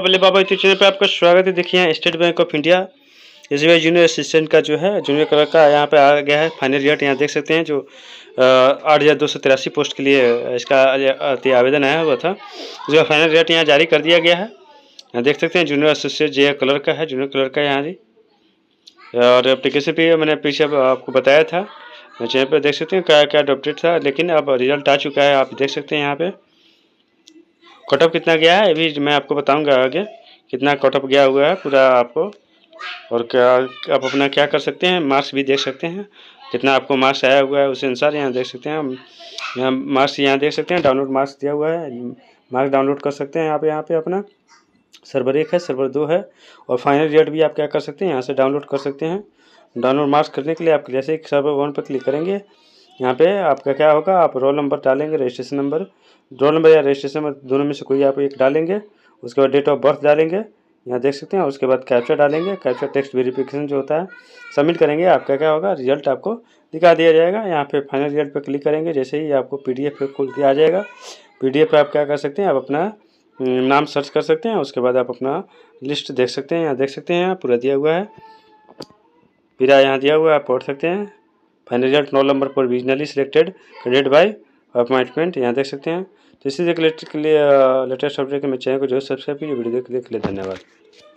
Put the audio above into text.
बल्ले बाबा YouTube channel पर आपका स्वागत है देखिए यहाँ स्टेट बैंक ऑफ इंडिया इस बी जूनियर असिस्टेंट का जो है जूनियर कलर का यहाँ पे आ गया है फाइनल रिजल्ट यहाँ देख सकते हैं जो आठ हज़ार दो सौ तिरासी पोस्ट के लिए इसका आवेदन आया हुआ था उसका फाइनल रिजल्ट यहाँ जारी कर दिया गया है यहाँ देख सकते हैं जूनियर असिस्टेंट जे कलर का है जूनियर कलर का यहाँ जी और अप्लीकेशन भी मैंने पीछे आपको बताया था चैनल पर देख सकते हैं क्या क्या अपडेट था लेकिन अब रिजल्ट आ चुका है आप देख सकते हैं यहाँ पर कटअप कितना गया है अभी मैं आपको बताऊंगा आगे कितना कटअप गया हुआ है पूरा आपको और क्या आप अपना क्या कर सकते हैं मार्क्स भी देख सकते हैं कितना आपको मार्क्स आया हुआ है उस अनुसार यहाँ देख सकते हैं यहाँ मार्क्स यहाँ देख सकते हैं डाउनलोड मार्क्स दिया हुआ है मार्क्स डाउनलोड कर सकते हैं आप यहाँ पे अपना सर्वर एक है सर्वर दो है और फाइनल रेट भी आप क्या कर सकते हैं यहाँ से डाउनलोड कर सकते हैं डाउनलोड मार्क्स करने के लिए आप जैसे सर्वर वन पर क्लिक करेंगे यहाँ पे आपका क्या होगा आप रोल नंबर डालेंगे रजिस्ट्रेशन नंबर रोल नंबर या रजिस्ट्रेशन नंबर दोनों में से कोई आप एक डालेंगे उसके बाद डेट ऑफ बर्थ डालेंगे यहाँ देख सकते हैं उसके बाद कैप्चर डालेंगे कैप्चर टेक्स्ट वेरिफिकेशन जो होता है सबमिट करेंगे आपका क्या होगा रिजल्ट आपको दिखा दिया जाएगा यहाँ पे फाइनल रिजल्ट पे क्लिक करेंगे जैसे ही आपको पीडीएफ खुल के आ जाएगा पीडीएफ पे आप क्या कर सकते हैं आप अपना हम्म, नाम सर्च कर सकते हैं उसके बाद आप अपना लिस्ट देख सकते हैं यहाँ देख सकते हैं पूरा दिया हुआ है पूरा यहाँ दिया हुआ है आप पढ़ सकते हैं फाइनल रिजल्ट नौ नंबर पर regionally selected candidate by appointment यहाँ देख सकते हैं तो इसी देख रिलेटेड के लिए लेटेस्ट अपडेट के मैं चैनल को जो सब्सक्राइब कीजिए वीडियो देख लिए धन्यवाद